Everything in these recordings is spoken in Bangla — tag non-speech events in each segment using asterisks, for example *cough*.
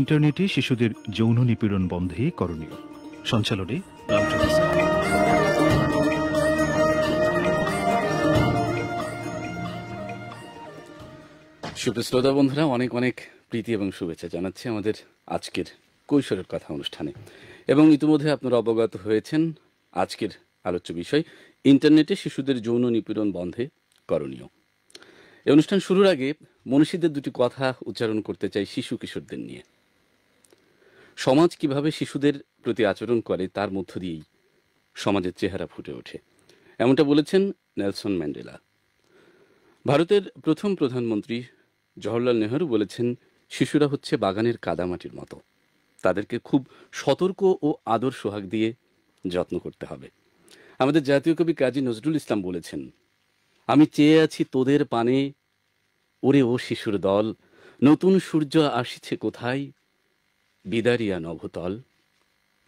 ইন্টারনেটে শিশুদের যৌন নিপীড়ন বন্ধে করণীয় সঞ্চালনে শ্রোতা বন্ধুরা অনেক অনেক প্রীতি এবং শুভেচ্ছা জানাচ্ছি আমাদের আজকের কৈশোরের কথা অনুষ্ঠানে এবং ইতিমধ্যে আপনারা অবগত হয়েছেন আজকের আলোচ্য বিষয় ইন্টারনেটে শিশুদের যৌন নিপীড়ন বন্ধে করণীয় এই অনুষ্ঠান শুরুর আগে মনীষীদের দুটি কথা উচ্চারণ করতে চাই শিশু কিশোরদের নিয়ে সমাজ কিভাবে শিশুদের প্রতি আচরণ করে তার মধ্য দিয়েই সমাজের চেহারা ফুটে ওঠে এমনটা বলেছেন নেলসন ম্যান্ডেলা ভারতের প্রথম প্রধানমন্ত্রী জওহরলাল নেহরু বলেছেন শিশুরা হচ্ছে বাগানের কাদামাটির মতো তাদেরকে খুব সতর্ক ও আদর সোহাগ দিয়ে যত্ন করতে হবে আমাদের জাতীয় কবি কাজী নজরুল ইসলাম বলেছেন আমি চেয়ে আছি তোদের পানে ওরে ও শিশুর দল নতুন সূর্য আসিছে কোথায় বিদারিয়া নভতল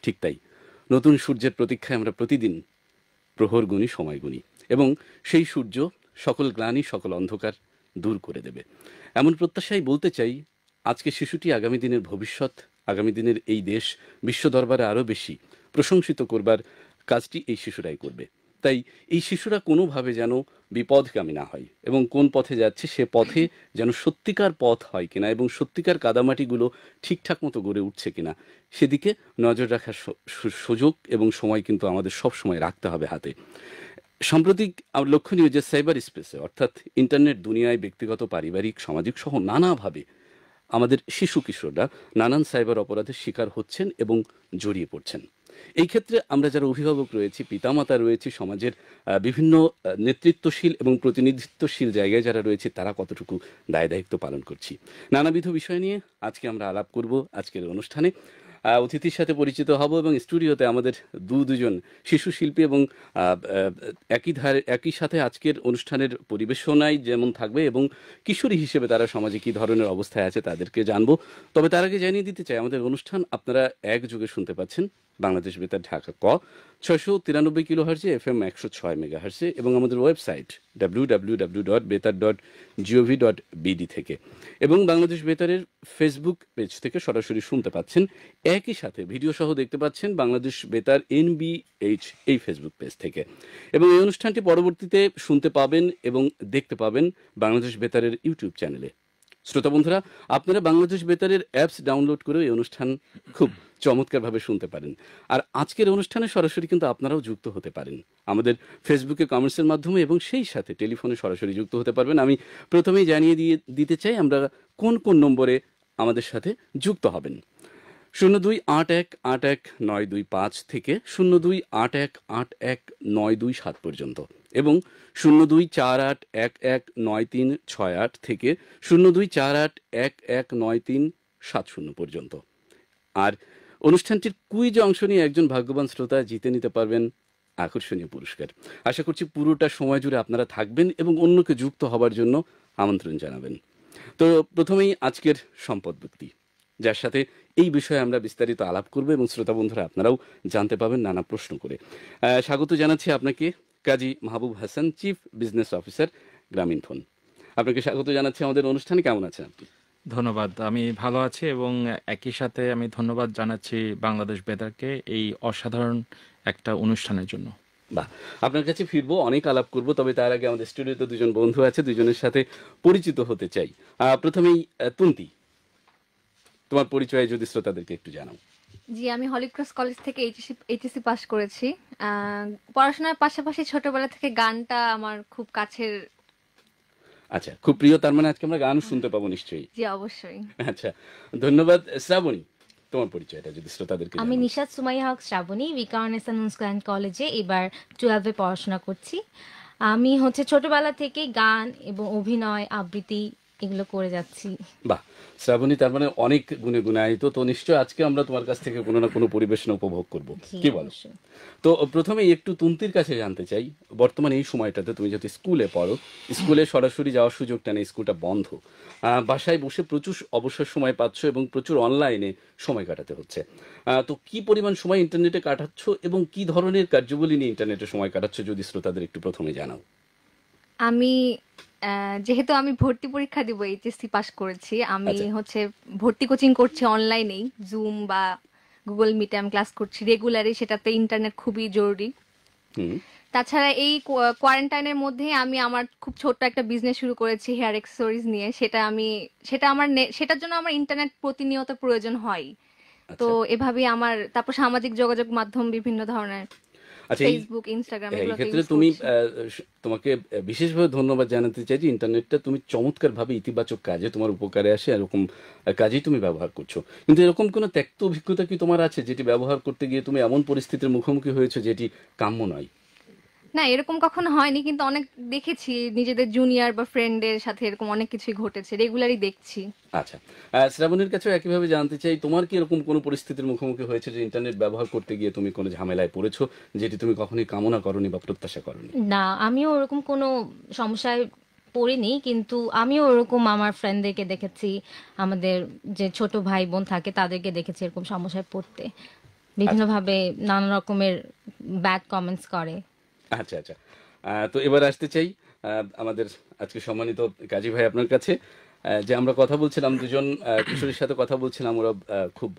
ঠিক তাই নতুন সূর্যের প্রতীক্ষায় আমরা প্রতিদিন প্রহর গুণী সময় গুণী এবং সেই সূর্য সকল গ্লানি সকল অন্ধকার দূর করে দেবে এমন প্রত্যাশাই বলতে চাই আজকে শিশুটি আগামী দিনের ভবিষ্যৎ আগামী দিনের এই দেশ বিশ্ব দরবারে আরও বেশি প্রশংসিত করবার কাজটি এই শিশুরাই করবে তাই এই শিশুরা কোনোভাবে যেন বিপদগামী না হয় এবং কোন পথে যাচ্ছে সে পথে যেন সত্যিকার পথ হয় কিনা এবং সত্যিকার কাদামাটিগুলো ঠিকঠাক মতো গড়ে উঠছে কিনা সেদিকে নজর রাখার সুযোগ এবং সময় কিন্তু আমাদের সব সময় রাখতে হবে হাতে সাম্প্রতিক লক্ষণীয় যে সাইবার স্পেসে অর্থাৎ ইন্টারনেট দুনিয়ায় ব্যক্তিগত পারিবারিক সামাজিক সহ নানাভাবে আমাদের শিশু কিশোররা নানান সাইবার অপরাধের শিকার হচ্ছেন এবং জড়িয়ে পড়ছেন এই ক্ষেত্রে আমরা যারা অভিভাবক রয়েছি পিতামাতা রয়েছে সমাজের বিভিন্ন নেতৃত্বশীল এবং প্রতিনিধিত্বশীল জায়গায় যারা রয়েছে তারা কতটুকু দায় দায়িত্ব পালন করছি নানাবিধ বিষয় নিয়ে আজকে আমরা আলাপ করব আজকের অনুষ্ঠানে অতিথির সাথে পরিচিত হব এবং স্টুডিওতে আমাদের দু দুজন শিশু শিল্পী এবং একই ধারে একই সাথে আজকের অনুষ্ঠানের পরিবেশনায় যেমন থাকবে এবং কিশোরী হিসেবে তারা সমাজে কী ধরনের অবস্থায় আছে তাদেরকে জানবো তবে তার আগে জানিয়ে দিতে চাই আমাদের অনুষ্ঠান আপনারা একযোগে শুনতে পাচ্ছেন বাংলাদেশ বেতার ঢাকা ক ছয়শো তিরানব্বই কিলো হার্সে এফ এম একশো ছয় মেগা হার্সে এবং আমাদের website W W W dot Betar dot G O V dot BD থেকে এবং বাংলাদেশ বেতারের ফেসবুক পেজ থেকে সরাসরি শুনতে পাচ্ছেন একই সাথে ভিডিও সহ দেখতে পাচ্ছেন বাংলাদেশ বেতার এন এইচ এই ফেসবুক পেজ থেকে এবং এই অনুষ্ঠানটি পরবর্তীতে শুনতে পাবেন এবং দেখতে পাবেন বাংলাদেশ বেতারের ইউটিউব চ্যানেলে শ্রোতা বন্ধুরা আপনারা বাংলাদেশ বেতারের অ্যাপস ডাউনলোড করে এই অনুষ্ঠান খুব চমৎকারভাবে শুনতে পারেন আর আজকের অনুষ্ঠানে সরাসরি কিন্তু আপনারাও যুক্ত হতে পারেন আমাদের ফেসবুকে কমেন্টসের মাধ্যমে এবং সেই সাথে টেলিফোনে সরাসরি যুক্ত হতে পারবেন আমি প্রথমেই জানিয়ে দিয়ে দিতে চাই আমরা কোন কোন নম্বরে আমাদের সাথে যুক্ত হবেন শূন্য দুই আট এক আট এক নয় দুই পাঁচ থেকে শূন্য দুই আট এক আট এক নয় দুই সাত পর্যন্ত এবং শূন্য দুই চার আট এক এক নয় তিন ছয় আট থেকে শূন্য দুই চার আট এক এক নয় তিন সাত শূন্য পর্যন্ত আর অনুষ্ঠানটির কুইজ অংশ নিয়ে একজন ভাগ্যবান শ্রোতা জিতে নিতে পারবেন আকর্ষণীয় পুরস্কার আশা করছি পুরোটা সময় জুড়ে আপনারা থাকবেন এবং অন্যকে যুক্ত হবার জন্য আমন্ত্রণ জানাবেন তো প্রথমেই আজকের সম্পদ ব্যক্তি যার সাথে এই বিষয়ে আমরা বিস্তারিত আলাপ করবো এবং শ্রোতা বন্ধুরা আপনারাও জানতে পাবেন নানা প্রশ্ন করে স্বাগত জানাচ্ছি আপনাকে Kazi Mahbub Hasan chief business officer Grameenphone আপনাকে স্বাগত জানাচ্ছি আমাদের অনুষ্ঠানে কেমন আছেন আপনি ধন্যবাদ আমি ভালো আছি এবং একই সাথে আমি ধন্যবাদ জানাচ্ছি বাংলাদেশ বেতারকে এই অসাধারণ একটা অনুষ্ঠানের জন্য বাহ আপনার কাছে ফিরবো অনেক আলাপ করব তবে তার আগে আমাদের স্টুডিওতে দুজন বন্ধু আছে দুজনের সাথে পরিচিত হতে চাই প্রথমেই তুন্তি তোমার পরিচয়ে যদি শ্রোতাদেরকে একটু জানাও জি আমি হলিক্রস কলেজ থেকে এইচএসি এইচএসি পাস করেছি পড়াশোনার পাশাপাশি ছোটবেলা থেকে গানটা আমার খুব কাছের আচ্ছা খুব প্রিয় তার মানে আজকে আমরা গান শুনতে পাবো নিশ্চয়ই জি অবশ্যই আচ্ছা ধন্যবাদ শ্রাবণী তোমার পরিচয়টা যদি শ্রোতাদেরকে আমি নিশাদ সুমাইয়া হক শ্রাবণী বিকারনেসান স্কুল কলেজে এবার 12 এ পড়াশোনা করছি আমি হচ্ছে ছোটবেলা থেকে গান এবং অভিনয় আবৃত্তি এগুলো করে যাচ্ছি বাহ শ্রাবণী তার মানে অনেক গুণে গুণায়িত তো নিশ্চয় আজকে আমরা তোমার কাছ থেকে কোনো না কোনো পরিবেশন উপভোগ করব কি বল তো প্রথমে একটু তুন্তির কাছে জানতে চাই বর্তমানে এই সময়টাতে তুমি যদি স্কুলে পড়ো স্কুলে সরাসরি যাওয়ার সুযোগটা নেই স্কুলটা বন্ধ বাসায় বসে প্রচুর অবসর সময় পাচ্ছ এবং প্রচুর অনলাইনে সময় কাটাতে হচ্ছে তো কি পরিমাণ সময় ইন্টারনেটে কাটাচ্ছ এবং কি ধরনের কার্যবলী নিয়ে ইন্টারনেটে সময় কাটাচ্ছ যদি শ্রোতাদের একটু প্রথমে জানাও আমি যেহেতু আমি ভর্তি পরীক্ষা দিব এইচএসসি পাস করেছি আমি আচ্ছা। হচ্ছে ভর্তি কোচিং করছি অনলাইনেই জুম বা গুগল মিটে আমি ক্লাস করছি রেগুলারই সেটাতে ইন্টারনেট খুবই জরুরি তাছাড়া এই কোয়ারেন্টাইনের মধ্যে আমি আমার খুব ছোট্ট একটা বিজনেস শুরু করেছি হেয়ার এক্সেসরিজ নিয়ে সেটা আমি সেটা আমার সেটার জন্য আমার ইন্টারনেট প্রতিনিয়ত প্রয়োজন হয় তো আচ্ছা। এভাবে আমার তারপর সামাজিক যোগাযোগ মাধ্যম বিভিন্ন ধরনের আচ্ছা ফেসবুক ইনস্টাগ্রাম এই হ্যাঁ, ক্ষেত্রে তুমি তোমাকে বিশেষভাবে ধন্যবাদ জানাতে চাই যে ইন্টারনেটটা তুমি চমৎকারভাবে ইতিবাচক কাজে তোমার উপকারে আসে এরকম কাজেই তুমি ব্যবহার করছো কিন্তু এরকম কোনো ত্যক্ত অভিজ্ঞতা কি তোমার আছে যেটি ব্যবহার করতে গিয়ে তুমি এমন পরিস্থিতির মুখোমুখি হয়েছো যেটি কাম্য নয় না এরকম কখনো হয়নি কিন্তু অনেক দেখেছি নিজেদের জুনিয়র বা ফ্রেন্ডের সাথে এরকম অনেক কিছু ঘটেছে রেগুলারই দেখছি আচ্ছা শ্রাবণীর কাছে একইভাবে জানতে চাই তোমার কি এরকম কোনো পরিস্থিতির মুখোমুখি হয়েছে যে ইন্টারনেট ব্যবহার করতে গিয়ে তুমি কোনো ঝামেলায় পড়েছো যেটি তুমি কখনোই কামনা করনি বা প্রত্যাশা করনি না আমিও ওরকম কোনো সমস্যায় পড়িনি কিন্তু আমিও ওরকম আমার ফ্রেন্ডদেরকে দেখেছি আমাদের যে ছোট ভাই বোন থাকে তাদেরকে দেখেছি এরকম সমস্যায় পড়তে আচ্ছা। বিভিন্নভাবে নানা রকমের ব্যাড কমেন্টস করে আচ্ছা আচ্ছা তো এবার আসতে চাই আমাদের আজকে সম্মানিত কাজী ভাই আপনার কাছে যে আমরা কথা বলছিলাম দুজন কিশোরের সাথে কথা বলছিলাম ওরা খুব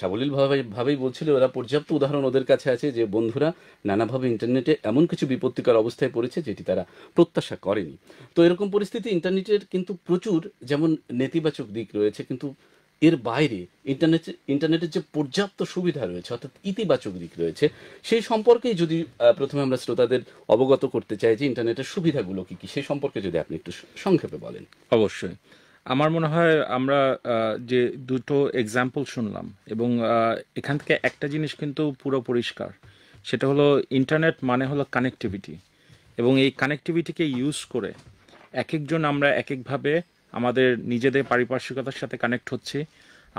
সাবলীলভাবে ভাবেই বলছিল ওরা পর্যাপ্ত উদাহরণ ওদের কাছে আছে যে বন্ধুরা নানাভাবে ইন্টারনেটে এমন কিছু বিপত্তিকর অবস্থায় পড়েছে যেটি তারা প্রত্যাশা করেনি তো এরকম পরিস্থিতি ইন্টারনেটের কিন্তু প্রচুর যেমন নেতিবাচক দিক রয়েছে কিন্তু এর বাইরে ইন্টারনেট ইন্টারনেটের যে পর্যাপ্ত সুবিধা রয়েছে অর্থাৎ ইতিবাচক দিক রয়েছে সেই সম্পর্কেই যদি প্রথমে আমরা শ্রোতাদের অবগত করতে চাই যে ইন্টারনেটের সুবিধাগুলো কি কি সেই সম্পর্কে যদি আপনি একটু সংক্ষেপে বলেন অবশ্যই আমার মনে হয় আমরা যে দুটো এক্সাম্পল শুনলাম এবং এখান থেকে একটা জিনিস কিন্তু পুরো পরিষ্কার সেটা হলো ইন্টারনেট মানে হলো কানেক্টিভিটি এবং এই কানেক্টিভিটিকে ইউজ করে এক একজন আমরা এক একভাবে আমাদের নিজেদের পারিপার্শ্বিকতার সাথে কানেক্ট হচ্ছে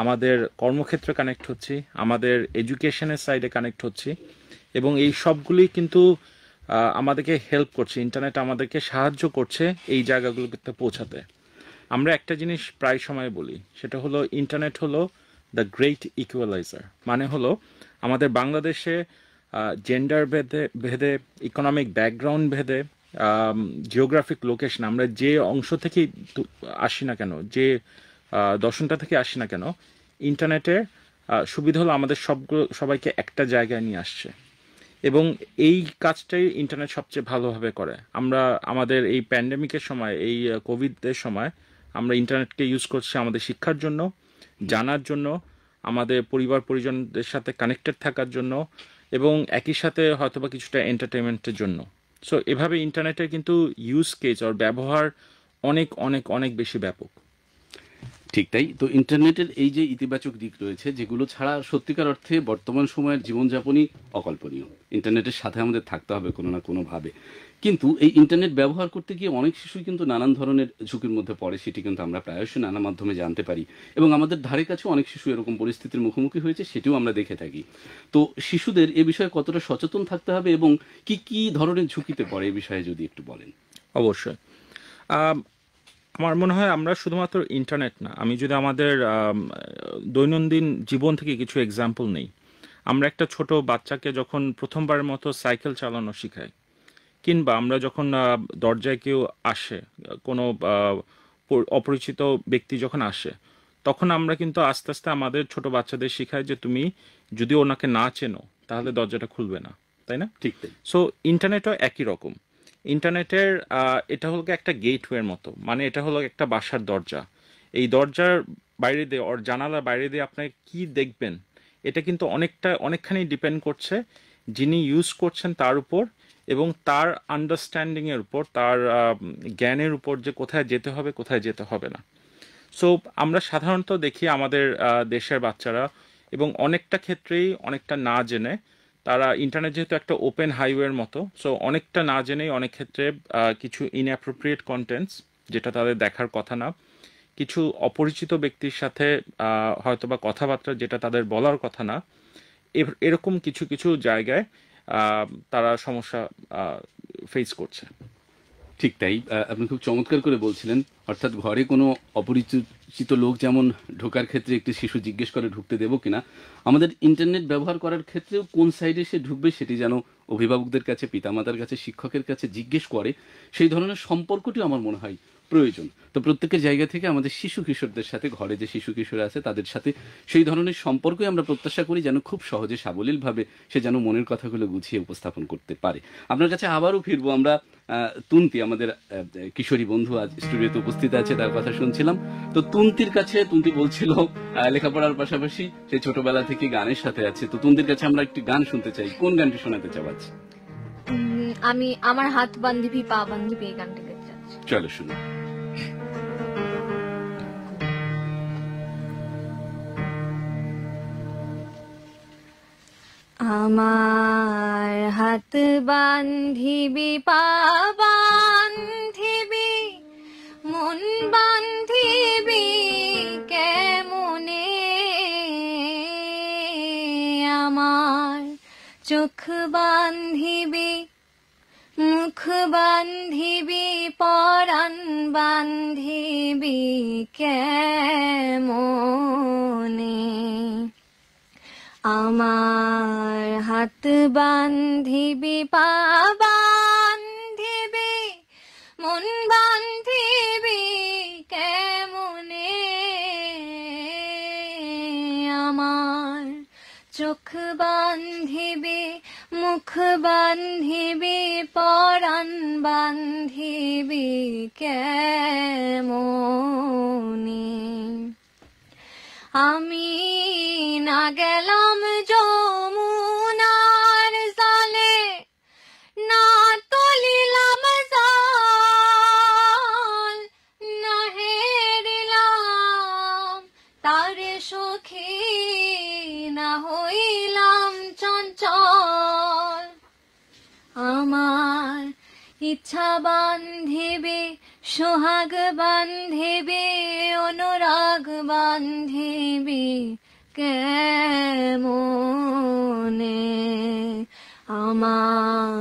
আমাদের কর্মক্ষেত্রে কানেক্ট হচ্ছি আমাদের এডুকেশনের সাইডে কানেক্ট হচ্ছি এবং এই সবগুলি কিন্তু আমাদেরকে হেল্প করছে ইন্টারনেট আমাদেরকে সাহায্য করছে এই জায়গাগুলোতে পৌঁছাতে আমরা একটা জিনিস প্রায় সময় বলি সেটা হলো ইন্টারনেট হলো দ্য গ্রেট ইকুয়ালাইজার মানে হলো আমাদের বাংলাদেশে জেন্ডার ভেদে ভেদে ইকোনমিক ব্যাকগ্রাউন্ড ভেদে জিওগ্রাফিক লোকেশন আমরা যে অংশ থেকে আসি না কেন যে দর্শনটা থেকে আসি না কেন ইন্টারনেটের সুবিধা হলো আমাদের সবগুলো সবাইকে একটা জায়গায় নিয়ে আসছে এবং এই কাজটাই ইন্টারনেট সবচেয়ে ভালোভাবে করে আমরা আমাদের এই প্যান্ডেমিকের সময় এই কোভিডের সময় আমরা ইন্টারনেটকে ইউজ করছি আমাদের শিক্ষার জন্য জানার জন্য আমাদের পরিবার পরিজনদের সাথে কানেক্টেড থাকার জন্য এবং একই সাথে হয়তোবা কিছুটা এন্টারটেনমেন্টের জন্য সো এভাবে ইন্টারনেটের কিন্তু ইউজ কেস ওর ব্যবহার অনেক অনেক অনেক বেশি ব্যাপক ঠিক তাই তো ইন্টারনেটের এই যে ইতিবাচক দিক রয়েছে যেগুলো ছাড়া সত্যিকার অর্থে বর্তমান সময়ের জীবনযাপনই অকল্পনীয় ইন্টারনেটের সাথে আমাদের থাকতে হবে কোনো না কোনোভাবে কিন্তু এই ইন্টারনেট ব্যবহার করতে গিয়ে অনেক শিশুই কিন্তু নানান ধরনের ঝুঁকির মধ্যে পড়ে সেটি কিন্তু আমরা প্রায়শই নানা মাধ্যমে জানতে পারি এবং আমাদের ধারে কাছে অনেক শিশু এরকম পরিস্থিতির মুখোমুখি হয়েছে সেটিও আমরা দেখে থাকি তো শিশুদের এ বিষয়ে কতটা সচেতন থাকতে হবে এবং কি কি ধরনের ঝুঁকিতে পড়ে এ বিষয়ে যদি একটু বলেন অবশ্যই আমার মনে হয় আমরা শুধুমাত্র ইন্টারনেট না আমি যদি আমাদের দৈনন্দিন জীবন থেকে কিছু এক্সাম্পল নেই আমরা একটা ছোট বাচ্চাকে যখন প্রথমবারের মতো সাইকেল চালানো শিখাই কিংবা আমরা যখন দরজায় কেউ আসে কোনো অপরিচিত ব্যক্তি যখন আসে তখন আমরা কিন্তু আস্তে আস্তে আমাদের ছোট বাচ্চাদের শেখাই যে তুমি যদি ওনাকে না চেনো তাহলে দরজাটা খুলবে না তাই না ঠিক সো ইন্টারনেটও একই রকম ইন্টারনেটের এটা হলো একটা গেটওয়ের মতো মানে এটা হলো একটা বাসার দরজা এই দরজার বাইরে দিয়ে ওর জানালার বাইরে দিয়ে আপনার কি দেখবেন এটা কিন্তু অনেকটা অনেকখানি ডিপেন্ড করছে যিনি ইউজ করছেন তার উপর এবং তার আন্ডারস্ট্যান্ডিংয়ের উপর তার জ্ঞানের উপর যে কোথায় যেতে হবে কোথায় যেতে হবে না সো আমরা সাধারণত দেখি আমাদের দেশের বাচ্চারা এবং অনেকটা ক্ষেত্রেই অনেকটা না জেনে তারা ইন্টারনেট যেহেতু একটা ওপেন হাইওয়ের মতো সো অনেকটা না জেনেই অনেক ক্ষেত্রে কিছু ইনঅ্যাপ্রোপ্রিয়েট কন্টেন্টস যেটা তাদের দেখার কথা না কিছু অপরিচিত ব্যক্তির সাথে হয়তোবা কথাবার্তা যেটা তাদের বলার কথা না এরকম কিছু কিছু জায়গায় তারা সমস্যা ফেস করছে ঠিক তাই আপনি খুব চমৎকার করে বলছিলেন অর্থাৎ ঘরে কোনো অপরিচিত লোক যেমন ঢোকার ক্ষেত্রে একটি শিশু জিজ্ঞেস করে ঢুকতে দেবো কিনা আমাদের ইন্টারনেট ব্যবহার করার ক্ষেত্রেও কোন সাইডে সে ঢুকবে সেটি যেন অভিভাবকদের কাছে পিতামাতার কাছে শিক্ষকের কাছে জিজ্ঞেস করে সেই ধরনের সম্পর্কটি আমার মনে হয় প্রয়োজন তো প্রত্যেকের জায়গা থেকে আমাদের শিশু কিশোরদের সাথে ঘরে যে শিশু কিশোর আছে তাদের সাথে সেই ধরনের সম্পর্কই আমরা প্রত্যাশা করি যেন খুব সহজে সাবলীলভাবে সে যেন মনের কথাগুলো গুছিয়ে উপস্থাপন করতে পারে আপনার কাছে আবারও ফিরবো আমরা তুন্তি আমাদের কিশোরী বন্ধু আজ স্টুডিওতে উপস্থিত আছে তার কথা শুনছিলাম তো তুন্তির কাছে তুন্তি বলছিল লেখাপড়ার পাশাপাশি সে ছোটবেলা থেকে গানের সাথে আছে তো তুন্তির কাছে আমরা একটি গান শুনতে চাই কোন গানটি শোনাতে চাওয়া আমি আমার হাত বান্ধবী পা বান্ধবী এই গানটিকে চলো শুরু আমার হাত বান্ধিবি পা বান্ধিবি মন বান্ধিবি কেমনে আমার চোখ বান্ধিবি মুখ বান্ধিবি পরাণ বান্ধিবি কেমনে আমার হাত বান্ধিবি পা বান্ধিবি মন বান্ধিবি কেমনে আমার চোখ বান্ধিবি বান্ধিবি পরাণ বান্ধিবি কেমনি আমি না গেলাম যমুনার সালে না তলিলাম জাল না হেরিলাম তার সখী না হইলাম চঞ্চল আমার ইচ্ছা বান্ধেবে সোহাগ বান্ধেবে অনুরাগ বান্ধেবে কেমনে আমার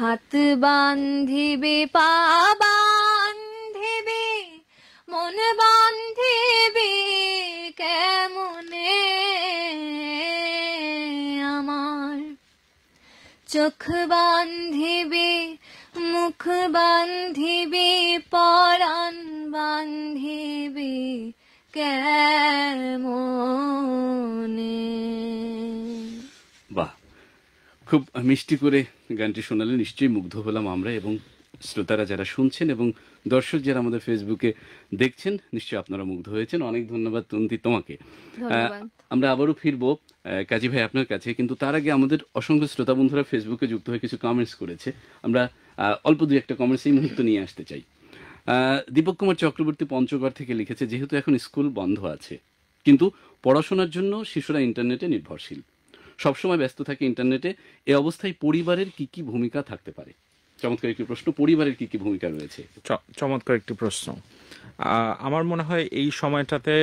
হাত বান্ধিবে পা বান্ধিবে মন বান্ধিবে চোখ বান্ধিবে মুখ বান্ধিবে পরাণ বান্ধিবে কেমনে বাহ খুব মিষ্টি করে গানটি শোনালে নিশ্চয়ই মুগ্ধ হলাম আমরা এবং শ্রোতারা যারা শুনছেন এবং দর্শক যারা আমাদের ফেসবুকে দেখছেন নিশ্চয়ই আপনারা মুগ্ধ হয়েছেন অনেক ধন্যবাদ তন্তি তোমাকে আমরা আবারও ফিরবো কাজী ভাই আপনার কাছে কিন্তু তার আগে আমাদের অসংখ্য শ্রোতা বন্ধুরা ফেসবুকে যুক্ত হয়ে কিছু কমেন্টস করেছে আমরা অল্প দুই একটা কমেন্টস এই মুহূর্ত নিয়ে আসতে চাই দীপক কুমার চক্রবর্তী পঞ্চগড় থেকে লিখেছে যেহেতু এখন স্কুল বন্ধ আছে কিন্তু পড়াশোনার জন্য শিশুরা ইন্টারনেটে নির্ভরশীল সবসময় ব্যস্ত থাকে ইন্টারনেটে এ অবস্থায় পরিবারের কি কি ভূমিকা থাকতে পারে চমৎকার একটি প্রশ্ন পরিবারের কি কি ভূমিকা রয়েছে চমৎকার একটি প্রশ্ন আমার মনে হয় এই সময়টাতে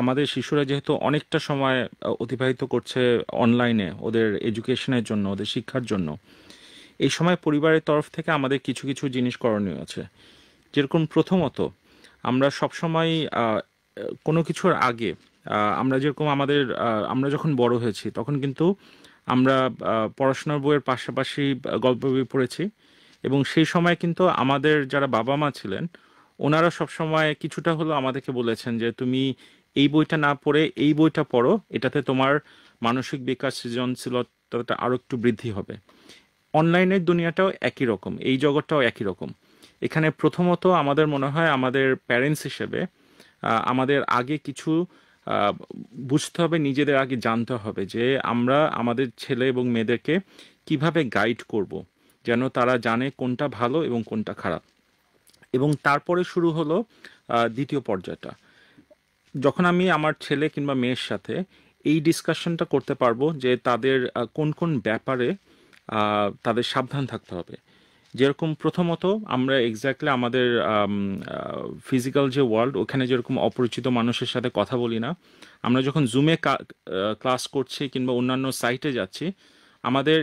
আমাদের শিশুরা যেহেতু অনেকটা সময় অতিবাহিত করছে অনলাইনে ওদের এডুকেশনের জন্য ওদের শিক্ষার জন্য এই সময় পরিবারের তরফ থেকে আমাদের কিছু কিছু জিনিস করণীয় আছে যেরকম প্রথমত আমরা সবসময় কোনো কিছুর আগে আমরা যেরকম আমাদের আমরা যখন বড় হয়েছি তখন কিন্তু আমরা পড়াশোনার বইয়ের পাশাপাশি গল্প বই পড়েছি এবং সেই সময় কিন্তু আমাদের যারা বাবা মা ছিলেন ওনারা সবসময় কিছুটা হলো আমাদেরকে বলেছেন যে তুমি এই বইটা না পড়ে এই বইটা পড়ো এটাতে তোমার মানসিক বিকাশ সৃজনশীলতাটা আরও একটু বৃদ্ধি হবে অনলাইনের দুনিয়াটাও একই রকম এই জগৎটাও একই রকম এখানে প্রথমত আমাদের মনে হয় আমাদের প্যারেন্টস হিসেবে আমাদের আগে কিছু বুঝতে হবে নিজেদের আগে জানতে হবে যে আমরা আমাদের ছেলে এবং মেয়েদেরকে কিভাবে গাইড করব। যেন তারা জানে কোনটা ভালো এবং কোনটা খারাপ এবং তারপরে শুরু হলো দ্বিতীয় পর্যায়টা যখন আমি আমার ছেলে কিংবা মেয়ের সাথে এই ডিসকাশনটা করতে পারবো যে তাদের কোন কোন ব্যাপারে তাদের সাবধান থাকতে হবে যেরকম প্রথমত আমরা এক্স্যাক্টলি আমাদের ফিজিক্যাল যে ওয়ার্ল্ড ওখানে যেরকম অপরিচিত মানুষের সাথে কথা বলি না আমরা যখন জুমে ক্লাস করছি কিংবা অন্যান্য সাইটে যাচ্ছি আমাদের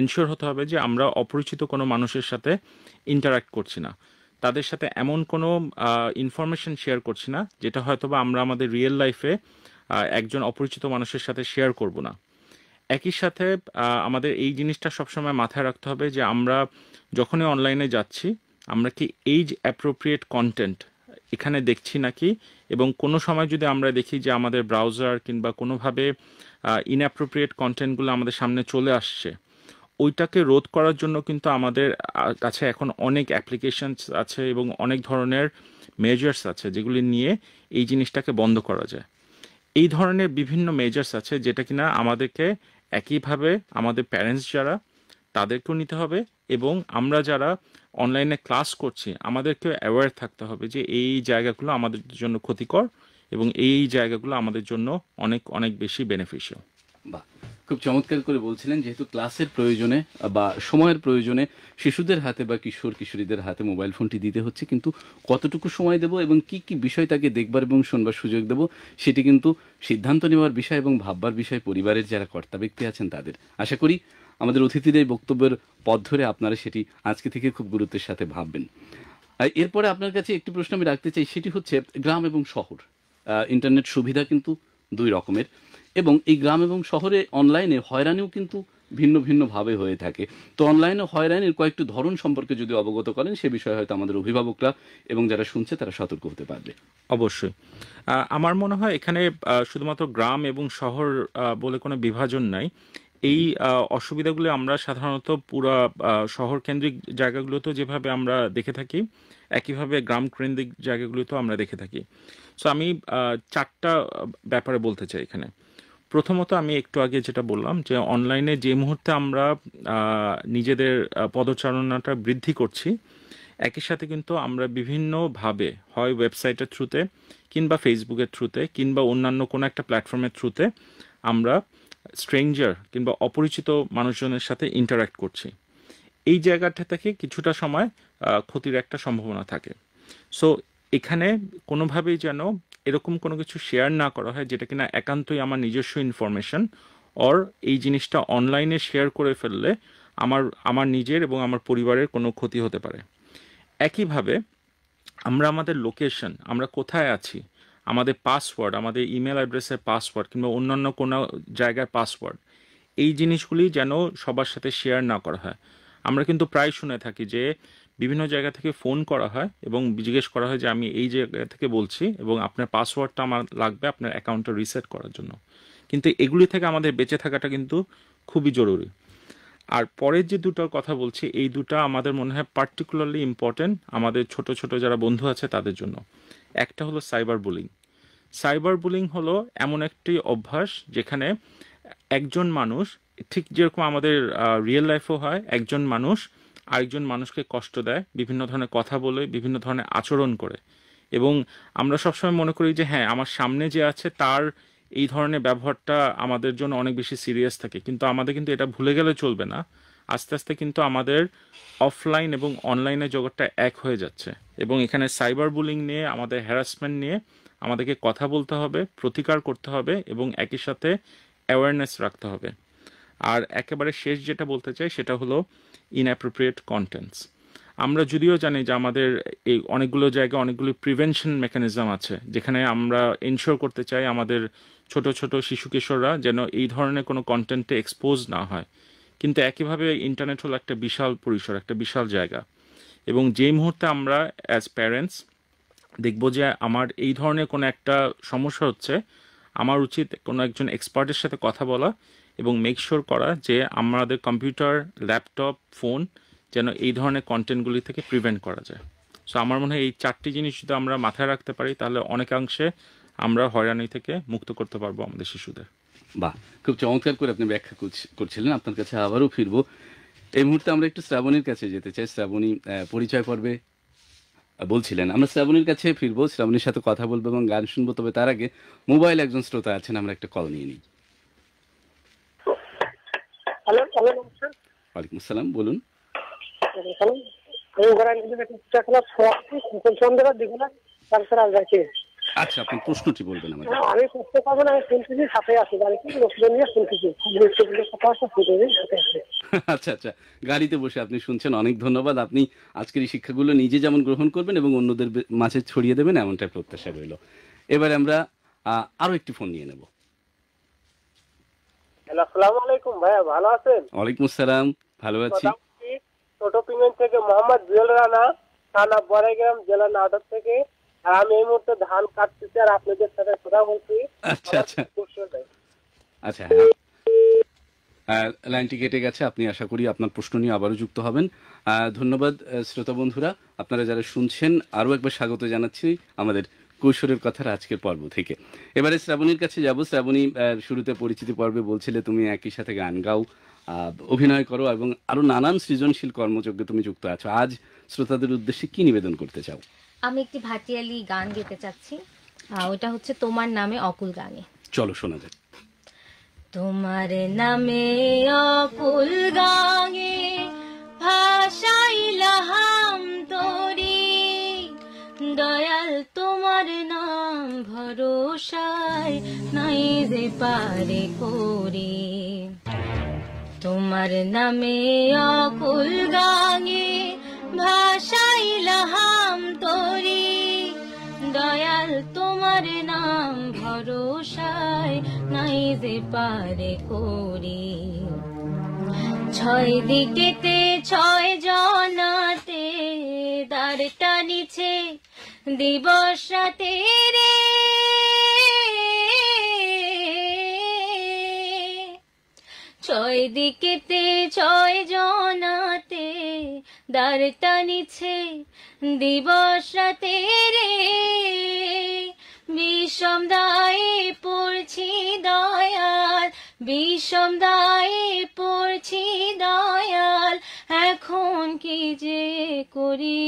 এনশিওর হতে হবে যে আমরা অপরিচিত কোনো মানুষের সাথে ইন্টারাক্ট করছি না তাদের সাথে এমন কোনো ইনফরমেশন শেয়ার করছি না যেটা হয়তো বা আমরা আমাদের রিয়েল লাইফে একজন অপরিচিত মানুষের সাথে শেয়ার করব না একই সাথে আমাদের এই জিনিসটা সবসময় মাথায় রাখতে হবে যে আমরা যখনই অনলাইনে যাচ্ছি আমরা কি এইজ অ্যাপ্রোপ্রিয়েট কন্টেন্ট এখানে দেখছি নাকি এবং কোনো সময় যদি আমরা দেখি যে আমাদের ব্রাউজার কিংবা কোনোভাবে ইনঅ্যাপ্রোপ্রিয়েট কন্টেন্টগুলো আমাদের সামনে চলে আসছে ওইটাকে রোধ করার জন্য কিন্তু আমাদের কাছে এখন অনেক অ্যাপ্লিকেশনস আছে এবং অনেক ধরনের মেজার্স আছে যেগুলি নিয়ে এই জিনিসটাকে বন্ধ করা যায় এই ধরনের বিভিন্ন মেজার্স আছে যেটা কিনা আমাদেরকে একইভাবে আমাদের প্যারেন্টস যারা তাদেরকেও নিতে হবে এবং আমরা যারা অনলাইনে ক্লাস করছি আমাদেরকেও অ্যাওয়্যার থাকতে হবে যে এই জায়গাগুলো আমাদের জন্য ক্ষতিকর এবং এই জায়গাগুলো আমাদের জন্য অনেক অনেক বেশি বেনিফিশিয়াল বা খুব চমৎকার করে বলছিলেন যেহেতু ক্লাসের প্রয়োজনে বা সময়ের প্রয়োজনে শিশুদের হাতে বা কিশোর কিশোরীদের হাতে মোবাইল ফোনটি দিতে হচ্ছে কিন্তু কতটুকু সময় দেব এবং কি কি বিষয় তাকে দেখবার এবং শোনবার সুযোগ দেব সেটি কিন্তু সিদ্ধান্ত নেওয়ার বিষয় এবং ভাববার বিষয় পরিবারের যারা কর্তা ব্যক্তি আছেন তাদের আশা করি আমাদের অতিথিদের বক্তব্যের পথ ধরে আপনারা সেটি আজকে থেকে খুব গুরুত্বের সাথে ভাববেন এরপরে আপনার কাছে একটি প্রশ্ন আমি রাখতে চাই সেটি হচ্ছে গ্রাম এবং শহর ইন্টারনেট সুবিধা কিন্তু দুই রকমের এবং এই গ্রাম এবং শহরে অনলাইনে হয়রানিও কিন্তু ভিন্ন ভিন্নভাবে হয়ে থাকে তো অনলাইনে হয়রানির কয়েকটি ধরন সম্পর্কে যদি অবগত করেন সে বিষয়ে হয়তো আমাদের অভিভাবকরা এবং যারা শুনছে তারা সতর্ক হতে পারবে অবশ্যই আমার মনে হয় এখানে শুধুমাত্র গ্রাম এবং শহর বলে কোনো বিভাজন নাই এই অসুবিধাগুলো আমরা সাধারণত পুরা শহর কেন্দ্রিক জায়গাগুলোতেও যেভাবে আমরা দেখে থাকি একইভাবে গ্রাম কেন্দ্রিক জায়গাগুলোতেও আমরা দেখে থাকি সো আমি চারটা ব্যাপারে বলতে চাই এখানে প্রথমত আমি একটু আগে যেটা বললাম যে অনলাইনে যে মুহূর্তে আমরা নিজেদের পদচারণাটা বৃদ্ধি করছি একই সাথে কিন্তু আমরা বিভিন্নভাবে হয় ওয়েবসাইটের থ্রুতে কিংবা ফেসবুকের থ্রুতে কিংবা অন্যান্য কোনো একটা প্ল্যাটফর্মের থ্রুতে আমরা স্ট্রেঞ্জার কিংবা অপরিচিত মানুষজনের সাথে ইন্টারাক্ট করছি এই জায়গাটা থেকে কিছুটা সময় ক্ষতির একটা সম্ভাবনা থাকে সো এখানে কোনোভাবেই যেন এরকম কোনো কিছু শেয়ার না করা হয় যেটা কিনা একান্তই আমার নিজস্ব ইনফরমেশন অর এই জিনিসটা অনলাইনে শেয়ার করে ফেললে আমার আমার নিজের এবং আমার পরিবারের কোনো ক্ষতি হতে পারে একইভাবে আমরা আমাদের লোকেশন আমরা কোথায় আছি আমাদের পাসওয়ার্ড আমাদের ইমেল অ্যাড্রেসের পাসওয়ার্ড কিংবা অন্যান্য কোনো জায়গার পাসওয়ার্ড এই জিনিসগুলি যেন সবার সাথে শেয়ার না করা হয় আমরা কিন্তু প্রায় শুনে থাকি যে বিভিন্ন জায়গা থেকে ফোন করা হয় এবং জিজ্ঞেস করা হয় যে আমি এই জায়গা থেকে বলছি এবং আপনার পাসওয়ার্ডটা আমার লাগবে আপনার অ্যাকাউন্টটা রিসেট করার জন্য কিন্তু এগুলি থেকে আমাদের বেঁচে থাকাটা কিন্তু খুবই জরুরি আর পরের যে দুটোর কথা বলছি এই দুটো আমাদের মনে হয় পার্টিকুলারলি ইম্পর্টেন্ট আমাদের ছোট ছোট যারা বন্ধু আছে তাদের জন্য একটা হলো সাইবার বুলিং সাইবার বুলিং হলো এমন একটি অভ্যাস যেখানে একজন মানুষ ঠিক যেরকম আমাদের রিয়েল লাইফও হয় একজন মানুষ আরেকজন মানুষকে কষ্ট দেয় বিভিন্ন ধরনের কথা বলে বিভিন্ন ধরনের আচরণ করে এবং আমরা সবসময় মনে করি যে হ্যাঁ আমার সামনে যে আছে তার এই ধরনের ব্যবহারটা আমাদের জন্য অনেক বেশি সিরিয়াস থাকে কিন্তু আমাদের কিন্তু এটা ভুলে গেলে চলবে না আস্তে আস্তে কিন্তু আমাদের অফলাইন এবং অনলাইনে জগৎটা এক হয়ে যাচ্ছে এবং এখানে সাইবার বুলিং নিয়ে আমাদের হ্যারাসমেন্ট নিয়ে আমাদেরকে কথা বলতে হবে প্রতিকার করতে হবে এবং একই সাথে অ্যাওয়ারনেস রাখতে হবে আর একেবারে শেষ যেটা বলতে চাই সেটা হলো ইনঅ্যাপ্রোপ্রিয়েট কন্টেন্টস আমরা যদিও জানি যে আমাদের এই অনেকগুলো জায়গায় অনেকগুলো প্রিভেনশন মেকানিজম আছে যেখানে আমরা এনশোর করতে চাই আমাদের ছোট ছোট শিশু কিশোররা যেন এই ধরনের কোনো কন্টেন্টে এক্সপোজ না হয় কিন্তু একইভাবে ইন্টারনেট হলো একটা বিশাল পরিসর একটা বিশাল জায়গা এবং যেই মুহূর্তে আমরা অ্যাজ প্যারেন্টস দেখব যে আমার এই ধরনের কোনো একটা সমস্যা হচ্ছে আমার উচিত কোনো একজন এক্সপার্টের সাথে কথা বলা এবং মেকশোর করা যে আমাদের কম্পিউটার ল্যাপটপ ফোন যেন এই ধরনের কন্টেন্টগুলি থেকে প্রিভেন্ট করা যায় সো আমার মনে হয় এই চারটি জিনিস যদি আমরা মাথায় রাখতে পারি তাহলে অনেকাংশে আমরা হয়রানি থেকে মুক্ত করতে পারবো আমাদের শিশুদের বাহ খুব চমৎকার করে আপনি ব্যাখ্যা করছিলেন আপনার কাছে আবারও ফিরবো এই মুহূর্তে আমরা একটু শ্রাবণীর কাছে যেতে চাই শ্রাবণী পরিচয় পর্বে বলছিলেন আমরা শ্রাবণীর কাছে ফিরবো শ্রাবণীর সাথে কথা বলবো এবং গান শুনবো তবে তার আগে মোবাইল একজন শ্রোতা আছেন আমরা একটা কল নিয়ে নিই হ্যালো হ্যালো নমস্কার ওয়ালাইকুম আসসালাম বলুন আচ্ছা আপনি প্রশ্নটি বলবেন গাড়িতে আচ্ছা আচ্ছা গাড়িতে বসে আপনি শুনছেন অনেক ধন্যবাদ আপনি আজকের এই শিক্ষাগুলো নিজে যেমন গ্রহণ করবেন এবং অন্যদের মাঝে ছড়িয়ে দেবেন এমনটাই প্রত্যাশা রইল এবারে আমরা আরো একটি ফোন নিয়ে নেবো আসসালামু আলাইকুম ভাইয়া ভালো আছেন ওয়ালাইকুম আসসালাম ভালো আছি ছোট থেকে মোহাম্মদ জুয়েল রানা থানা বড়াইগ্রাম জেলা নাটক থেকে আর আমি এই মুহূর্তে ধান কাটতেছি আর আপনাদের সাথে কথা বলছি আচ্ছা আচ্ছা আচ্ছা হ্যাঁ। লাইনটি কেটে গেছে আপনি আশা করি আপনার প্রশ্ন নিয়ে আবারও যুক্ত হবেন ধন্যবাদ শ্রোতা বন্ধুরা আপনারা যারা শুনছেন আরও একবার স্বাগত জানাচ্ছি আমাদের কৌশলের কথার আজকের পর্ব থেকে এবারে শ্রাবণীর কাছে যাব শ্রাবণী শুরুতে পরিচিতি পর্বে বলছিলে তুমি একই সাথে গান গাও অভিনয় করো এবং আরও নানান সৃজনশীল কর্মযজ্ঞে তুমি যুক্ত আছো আজ শ্রোতাদের উদ্দেশ্যে কি নিবেদন করতে চাও আমি একটি ভাটিয়ালি গান গেতে চাচ্ছি ওটা হচ্ছে তোমার নামে অকুল গানে চলো শোনা যাক তোমার নামে অকুল গাঙে লহাম তোরি দয়াল ভরসায় নাই যে পারে করে তোমার নামে অকুল গাঙে লহাম তোরে দয়াল তোমার নাম ভরসায় নাই যে পারে করে ছয় দিকেতে ছয় জনাতে দাঁড় নিচে দিবস রাতে রে ছয় দিকেতে ছয় জনাতে দ্বারটা নিছে দিবস রাতে রে বিষম দায়ে পড়ছি দয়াল বিষম দায়ে পড়ছি দয়াল এখন কি যে করি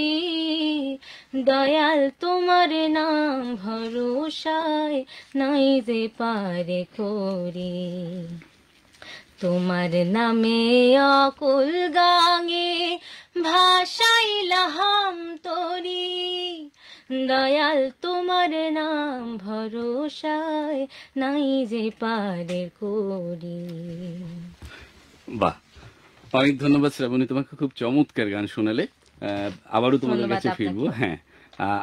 দয়াল তোমার নাম ভরসায় নাই যে পারে করি তোমার নামে অকুল গাঙে ভাষাই লহাম তরি দয়াল তোমার নাম ভরসায় নাই যে পারে করি বাহ অনেক ধন্যবাদ শ্রাবণী তোমাকে খুব চমৎকার গান শোনালে আবারও তোমাদের কাছে ফিরবো হ্যাঁ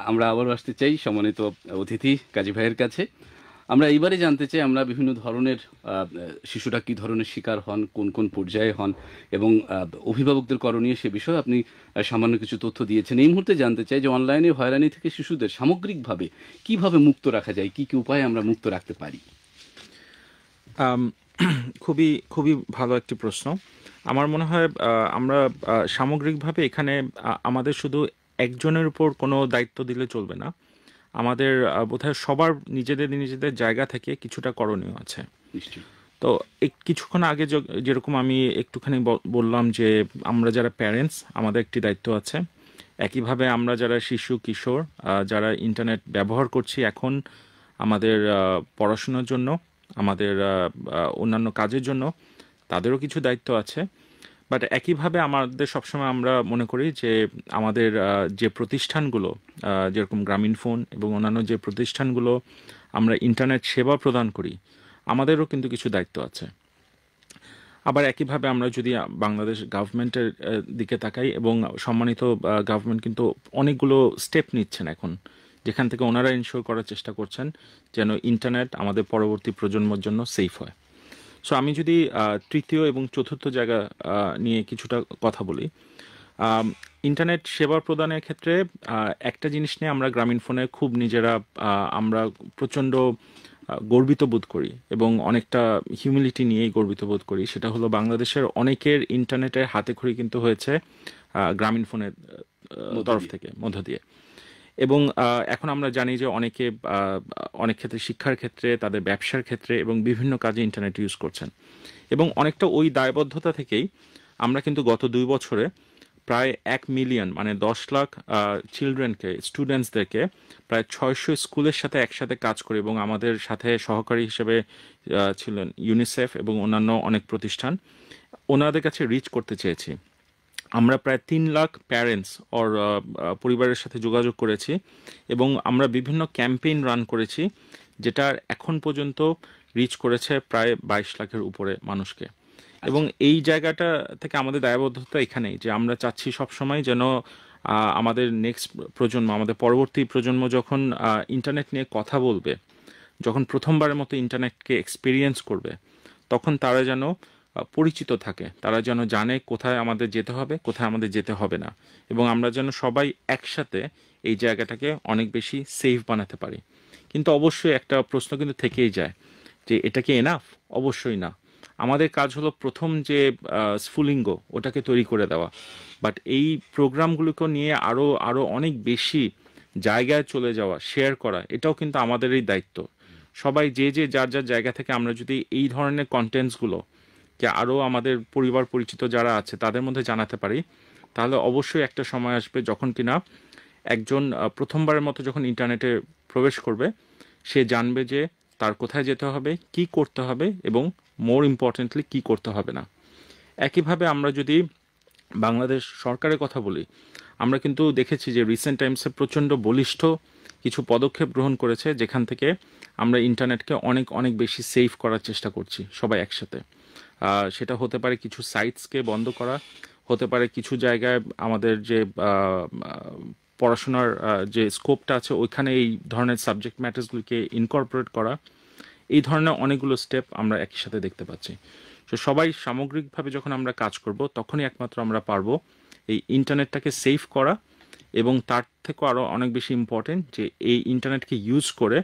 আমরা আবারও আসতে চাই সম্মানিত অতিথি কাজী ভাইয়ের কাছে আমরা এইবারে জানতে চাই আমরা বিভিন্ন ধরনের শিশুরা কি ধরনের শিকার হন কোন কোন পর্যায়ে হন এবং অভিভাবকদের করণীয় সে বিষয়ে আপনি সামান্য কিছু তথ্য দিয়েছেন এই মুহূর্তে জানতে চাই যে অনলাইনে হয়রানি থেকে শিশুদের সামগ্রিকভাবে কিভাবে মুক্ত রাখা যায় কি কি উপায়ে আমরা মুক্ত রাখতে পারি *clears throat* খুবই খুবই ভালো একটি প্রশ্ন আমার মনে হয় আমরা সামগ্রিকভাবে এখানে আমাদের শুধু একজনের উপর কোনো দায়িত্ব দিলে চলবে না আমাদের বোধহয় সবার নিজেদের নিজেদের জায়গা থেকে কিছুটা করণীয় আছে তো কিছুক্ষণ আগে যেরকম আমি একটুখানি বললাম যে আমরা যারা প্যারেন্টস আমাদের একটি দায়িত্ব আছে একইভাবে আমরা যারা শিশু কিশোর যারা ইন্টারনেট ব্যবহার করছি এখন আমাদের পড়াশোনার জন্য আমাদের অন্যান্য কাজের জন্য তাদেরও কিছু দায়িত্ব আছে বাট একইভাবে আমাদের সবসময় আমরা মনে করি যে আমাদের যে প্রতিষ্ঠানগুলো যেরকম গ্রামীণ ফোন এবং অন্যান্য যে প্রতিষ্ঠানগুলো আমরা ইন্টারনেট সেবা প্রদান করি আমাদেরও কিন্তু কিছু দায়িত্ব আছে আবার একইভাবে আমরা যদি বাংলাদেশ গভর্নমেন্টের দিকে তাকাই এবং সম্মানিত গভর্নমেন্ট কিন্তু অনেকগুলো স্টেপ নিচ্ছেন এখন যেখান থেকে ওনারা ইনশোর করার চেষ্টা করছেন যেন ইন্টারনেট আমাদের পরবর্তী প্রজন্মর জন্য সেফ হয় সো আমি যদি তৃতীয় এবং চতুর্থ জায়গা নিয়ে কিছুটা কথা বলি ইন্টারনেট সেবা প্রদানের ক্ষেত্রে একটা জিনিস নিয়ে আমরা গ্রামীণ ফোনে খুব নিজেরা আমরা প্রচণ্ড গর্বিত বোধ করি এবং অনেকটা হিউমিলিটি নিয়েই গর্বিত বোধ করি সেটা হলো বাংলাদেশের অনেকের ইন্টারনেটের হাতে খড়ি কিন্তু হয়েছে গ্রামীণ ফোনের তরফ থেকে মধ্য দিয়ে এবং এখন আমরা জানি যে অনেকে অনেক ক্ষেত্রে শিক্ষার ক্ষেত্রে তাদের ব্যবসার ক্ষেত্রে এবং বিভিন্ন কাজে ইন্টারনেট ইউজ করছেন এবং অনেকটা ওই দায়বদ্ধতা থেকেই আমরা কিন্তু গত দুই বছরে প্রায় এক মিলিয়ন মানে দশ লাখ চিলড্রেনকে স্টুডেন্টসদেরকে প্রায় ছয়শো স্কুলের সাথে একসাথে কাজ করে এবং আমাদের সাথে সহকারী হিসেবে ছিলেন ইউনিসেফ এবং অন্যান্য অনেক প্রতিষ্ঠান ওনাদের কাছে রিচ করতে চেয়েছি আমরা প্রায় তিন লাখ প্যারেন্টস অর পরিবারের সাথে যোগাযোগ করেছি এবং আমরা বিভিন্ন ক্যাম্পেইন রান করেছি যেটা এখন পর্যন্ত রিচ করেছে প্রায় বাইশ লাখের উপরে মানুষকে আচ্ছা। এবং এই জায়গাটা থেকে আমাদের দায়বদ্ধতা এখানেই যে আমরা চাচ্ছি সবসময় যেন আমাদের নেক্সট প্রজন্ম আমাদের পরবর্তী প্রজন্ম যখন ইন্টারনেট নিয়ে কথা বলবে যখন প্রথমবারের মতো ইন্টারনেটকে এক্সপিরিয়েন্স করবে তখন তারা যেন পরিচিত থাকে তারা যেন জানে কোথায় আমাদের যেতে হবে কোথায় আমাদের যেতে হবে না এবং আমরা যেন সবাই একসাথে এই জায়গাটাকে অনেক বেশি সেফ বানাতে পারি কিন্তু অবশ্যই একটা প্রশ্ন কিন্তু থেকেই যায় যে এটাকে এনাফ অবশ্যই না আমাদের কাজ হলো প্রথম যে স্ফুলিঙ্গ ওটাকে তৈরি করে দেওয়া বাট এই প্রোগ্রামগুলোকে নিয়ে আরও আরও অনেক বেশি জায়গায় চলে যাওয়া শেয়ার করা এটাও কিন্তু আমাদেরই দায়িত্ব সবাই যে যে যার যার জায়গা থেকে আমরা যদি এই ধরনের কন্টেন্টসগুলো কি আরও আমাদের পরিবার পরিচিত যারা আছে তাদের মধ্যে জানাতে পারি তাহলে অবশ্যই একটা সময় আসবে যখন কিনা একজন প্রথমবারের মতো যখন ইন্টারনেটে প্রবেশ করবে সে জানবে যে তার কোথায় যেতে হবে কি করতে হবে এবং মোর ইম্পর্টেন্টলি কি করতে হবে না একইভাবে আমরা যদি বাংলাদেশ সরকারের কথা বলি আমরা কিন্তু দেখেছি যে রিসেন্ট টাইমসে প্রচণ্ড বলিষ্ঠ কিছু পদক্ষেপ গ্রহণ করেছে যেখান থেকে আমরা ইন্টারনেটকে অনেক অনেক বেশি সেফ করার চেষ্টা করছি সবাই একসাথে সেটা হতে পারে কিছু সাইটসকে বন্ধ করা হতে পারে কিছু জায়গায় আমাদের যে পড়াশোনার যে স্কোপটা আছে ওইখানে এই ধরনের সাবজেক্ট ম্যাটার্সগুলিকে ইনকর্পোরেট করা এই ধরনের অনেকগুলো স্টেপ আমরা একই সাথে দেখতে পাচ্ছি তো সবাই সামগ্রিকভাবে যখন আমরা কাজ করব তখনই একমাত্র আমরা পারব এই ইন্টারনেটটাকে সেভ করা এবং তার থেকেও আরও অনেক বেশি ইম্পর্টেন্ট যে এই ইন্টারনেটকে ইউজ করে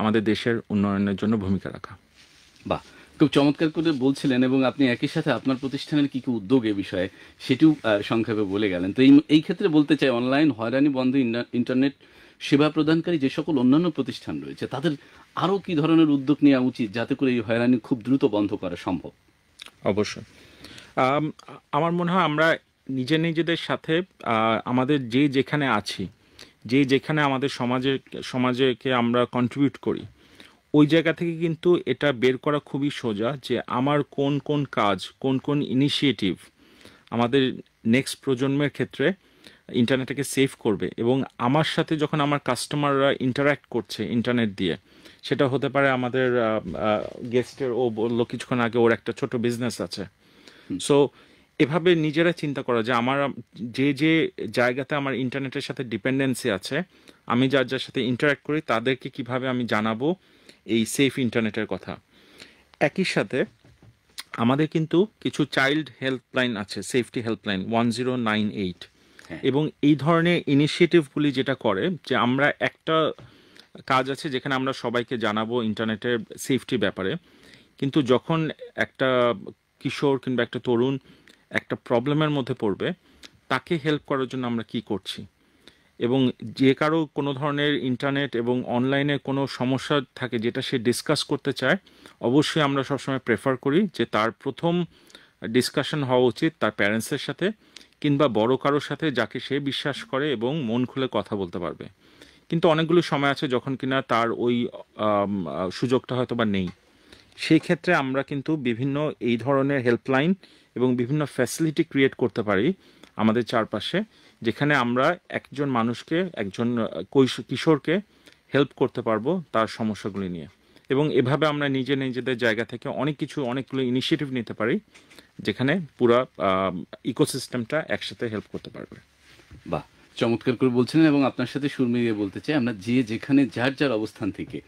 আমাদের দেশের উন্নয়নের জন্য ভূমিকা রাখা বাহ খুব চমৎকার করে বলছিলেন এবং আপনি একই সাথে আপনার প্রতিষ্ঠানের কি কি উদ্যোগ এ বিষয়ে সেটিও সংক্ষেপে বলে গেলেন তো এই ক্ষেত্রে বলতে চাই অনলাইন হয়রানি বন্ধ ইন্টারনেট সেবা প্রদানকারী যে সকল অন্যান্য প্রতিষ্ঠান রয়েছে তাদের আরও কি ধরনের উদ্যোগ নেওয়া উচিত যাতে করে এই হয়রানি খুব দ্রুত বন্ধ করা সম্ভব অবশ্যই আমার মনে হয় আমরা নিজে নিজেদের সাথে আমাদের যে যেখানে আছি যে যেখানে আমাদের সমাজে সমাজেকে আমরা কন্ট্রিবিউট করি ওই জায়গা থেকে কিন্তু এটা বের করা খুবই সোজা যে আমার কোন কোন কাজ কোন কোন ইনিশিয়েটিভ আমাদের নেক্সট প্রজন্মের ক্ষেত্রে ইন্টারনেটটাকে সেভ করবে এবং আমার সাথে যখন আমার কাস্টমাররা ইন্টারাক্ট করছে ইন্টারনেট দিয়ে সেটা হতে পারে আমাদের গেস্টের ও বললো কিছুক্ষণ আগে ওর একটা ছোট বিজনেস আছে সো এভাবে নিজেরা চিন্তা করা যে আমার যে যে জায়গাতে আমার ইন্টারনেটের সাথে ডিপেন্ডেন্সি আছে আমি যার যার সাথে ইন্টারাক্ট করি তাদেরকে কিভাবে আমি জানাবো এই সেফ ইন্টারনেটের কথা একই সাথে আমাদের কিন্তু কিছু চাইল্ড হেল্পলাইন আছে safety helpline one zero nine eight এবং এই ধরনের ইনিশিয়েটিভগুলি যেটা করে যে আমরা একটা কাজ আছে যেখানে আমরা সবাইকে জানাবো ইন্টারনেটের সেফটি ব্যাপারে কিন্তু যখন একটা কিশোর কিংবা একটা তরুণ একটা প্রবলেমের মধ্যে পড়বে তাকে হেল্প করার জন্য আমরা কি করছি এবং যে কারো কোনো ধরনের ইন্টারনেট এবং অনলাইনে কোনো সমস্যা থাকে যেটা সে ডিসকাস করতে চায় অবশ্যই আমরা সবসময় প্রেফার করি যে তার প্রথম ডিসকাশন হওয়া উচিত তার প্যারেন্টসের সাথে কিংবা বড় কারোর সাথে যাকে সে বিশ্বাস করে এবং মন খুলে কথা বলতে পারবে কিন্তু অনেকগুলো সময় আছে যখন কিনা তার ওই সুযোগটা হয়তো বা নেই সেই ক্ষেত্রে আমরা কিন্তু বিভিন্ন এই ধরনের হেল্পলাইন এবং বিভিন্ন ফ্যাসিলিটি ক্রিয়েট করতে পারি আমাদের চারপাশে যেখানে আমরা একজন মানুষকে একজন কিশোরকে হেল্প করতে পারবো তার সমস্যাগুলি নিয়ে এবং এভাবে আমরা নিজে নিজেদের জায়গা থেকে অনেক কিছু অনেকগুলো ইনিশিয়েটিভ নিতে পারি যেখানে পুরো ইকোসিস্টেমটা একসাথে হেল্প করতে পারবে বাহ চমৎকার করে বলছিলেন এবং আপনার সাথে সুর মিলিয়ে বলতে চাই আমরা যে যেখানে যার যার অবস্থান থেকে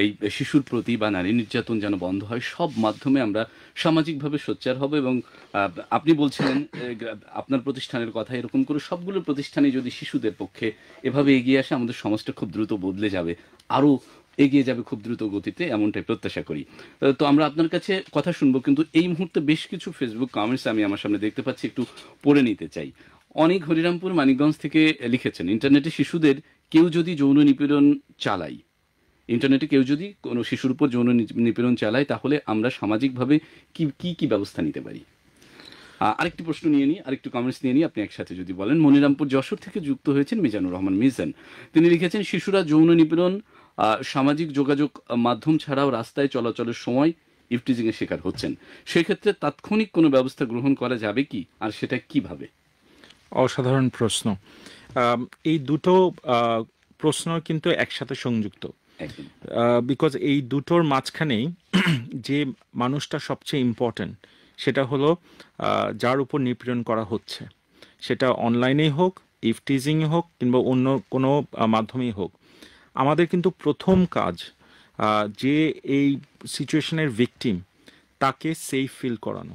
এই শিশুর প্রতি বা নারী নির্যাতন যেন বন্ধ হয় সব মাধ্যমে আমরা সামাজিকভাবে সোচ্চার হব এবং আপনি বলছিলেন আপনার প্রতিষ্ঠানের কথা এরকম করে সবগুলো প্রতিষ্ঠানে যদি শিশুদের পক্ষে এভাবে এগিয়ে আসে আমাদের সমাজটা খুব দ্রুত বদলে যাবে আরও এগিয়ে যাবে খুব দ্রুত গতিতে এমনটাই প্রত্যাশা করি তো আমরা আপনার কাছে কথা শুনবো কিন্তু এই মুহূর্তে বেশ কিছু ফেসবুক কমেন্টস আমি আমার সামনে দেখতে পাচ্ছি একটু পড়ে নিতে চাই অনেক হরিরামপুর মানিকগঞ্জ থেকে লিখেছেন ইন্টারনেটে শিশুদের কেউ যদি যৌন নিপীড়ন চালায় ইন্টারনেটে কেউ যদি কোনো শিশুর উপর যৌন নিপীড়ন চালায় তাহলে আমরা সামাজিকভাবে কি কি কি ব্যবস্থা নিতে পারি আরেকটি প্রশ্ন নিয়ে নিই আরেকটু কমেন্টস নিয়ে নিই আপনি একসাথে যদি বলেন মনিরামপুর যশোর থেকে যুক্ত হয়েছেন মিজানুর রহমান মিজান তিনি লিখেছেন শিশুরা যৌন নিপীড়ন সামাজিক যোগাযোগ মাধ্যম ছাড়াও রাস্তায় চলাচলের সময় ইফটিজিংয়ের শিকার হচ্ছেন সেক্ষেত্রে তাৎক্ষণিক কোনো ব্যবস্থা গ্রহণ করা যাবে কি আর সেটা কিভাবে অসাধারণ প্রশ্ন এই দুটো প্রশ্ন কিন্তু একসাথে সংযুক্ত বিকজ এই দুটোর মাঝখানেই *clears throat* যে মানুষটা সবচেয়ে ইম্পর্ট্যান্ট সেটা হলো যার উপর নিপীড়ন করা হচ্ছে সেটা অনলাইনেই হোক ইফটিজিংয়ে হোক কিংবা অন্য কোনো মাধ্যমেই হোক আমাদের কিন্তু প্রথম কাজ যে এই সিচুয়েশনের ভিকটিম তাকে সেফ ফিল করানো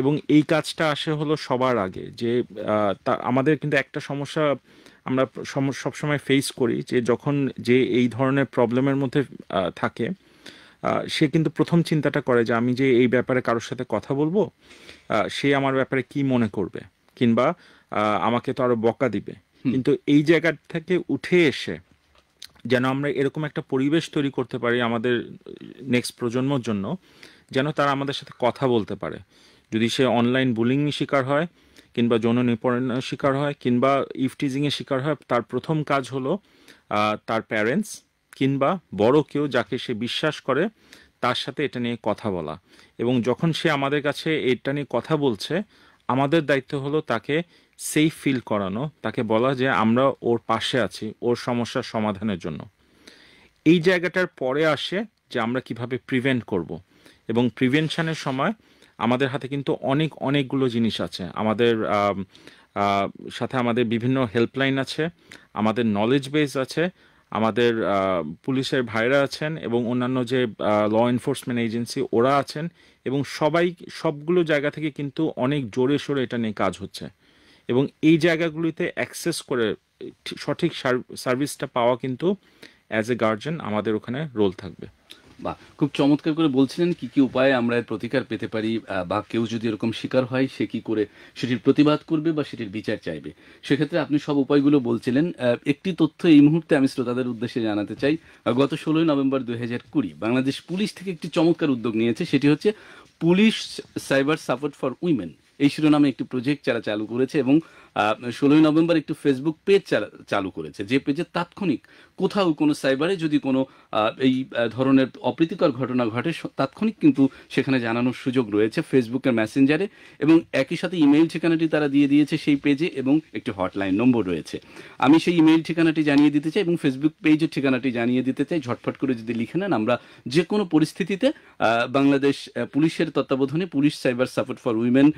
এবং এই কাজটা আসে হলো সবার আগে যে আমাদের কিন্তু একটা সমস্যা আমরা সবসময় ফেস করি যে যখন যে এই ধরনের প্রবলেমের মধ্যে থাকে সে কিন্তু প্রথম চিন্তাটা করে যে আমি যে এই ব্যাপারে কারোর সাথে কথা বলবো সে আমার ব্যাপারে কি মনে করবে কিংবা আমাকে তো আরো বকা দিবে কিন্তু এই জায়গা থেকে উঠে এসে যেন আমরা এরকম একটা পরিবেশ তৈরি করতে পারি আমাদের নেক্সট প্রজন্মর জন্য যেন তারা আমাদের সাথে কথা বলতে পারে যদি সে অনলাইন বুলিং শিকার হয় কিংবা যৌন নিপরণের শিকার হয় কিংবা ইফটিজিংয়ের শিকার হয় তার প্রথম কাজ হলো তার প্যারেন্টস কিংবা বড় কেউ যাকে সে বিশ্বাস করে তার সাথে এটা নিয়ে কথা বলা এবং যখন সে আমাদের কাছে এটা নিয়ে কথা বলছে আমাদের দায়িত্ব হলো তাকে সেফ ফিল করানো তাকে বলা যে আমরা ওর পাশে আছি ওর সমস্যার সমাধানের জন্য এই জায়গাটার পরে আসে যে আমরা কিভাবে প্রিভেন্ট করব এবং প্রিভেনশনের সময় আমাদের হাতে কিন্তু অনেক অনেকগুলো জিনিস আছে আমাদের সাথে আমাদের বিভিন্ন হেল্পলাইন আছে আমাদের নলেজ বেস আছে আমাদের পুলিশের ভাইরা আছেন এবং অন্যান্য যে ল এনফোর্সমেন্ট এজেন্সি ওরা আছেন এবং সবাই সবগুলো জায়গা থেকে কিন্তু অনেক জোরে সোরে এটা নিয়ে কাজ হচ্ছে এবং এই জায়গাগুলিতে অ্যাক্সেস করে সঠিক সার্ভিসটা পাওয়া কিন্তু অ্যাজ এ গার্জেন আমাদের ওখানে রোল থাকবে বা খুব চমৎকার করে বলছিলেন কি কি উপায়ে আমরা এর প্রতিকার পেতে পারি বা কেউ যদি এরকম শিকার হয় সে কি করে সেটির প্রতিবাদ করবে বা সেটির বিচার চাইবে সেক্ষেত্রে আপনি সব উপায়গুলো বলছিলেন একটি তথ্য এই মুহূর্তে আমি শ্রোতাদের উদ্দেশ্যে জানাতে চাই গত ষোলোই নভেম্বর দুই হাজার কুড়ি বাংলাদেশ পুলিশ থেকে একটি চমৎকার উদ্যোগ নিয়েছে সেটি হচ্ছে police cyber support for women এই শিরোনামে একটি প্রজেক্ট যারা চালু করেছে এবং ষোলোই নভেম্বর একটি ফেসবুক পেজ চালু করেছে যে পেজে তাৎক্ষণিক কোথাও কোনো সাইবারে যদি কোনো এই ধরনের অপ্রীতিকর ঘটনা ঘটে তাৎক্ষণিক কিন্তু সেখানে জানানোর সুযোগ রয়েছে ফেসবুকের মেসেঞ্জারে এবং একই সাথে ইমেইল ঠিকানাটি তারা দিয়ে দিয়েছে সেই পেজে এবং একটি হটলাইন নম্বর রয়েছে আমি সেই ইমেল ঠিকানাটি জানিয়ে দিতে চাই এবং ফেসবুক পেজের ঠিকানাটি জানিয়ে দিতে চাই ঝটফট করে যদি লিখে নেন আমরা যে কোনো পরিস্থিতিতে বাংলাদেশ পুলিশের তত্ত্বাবধানে police cyber support for women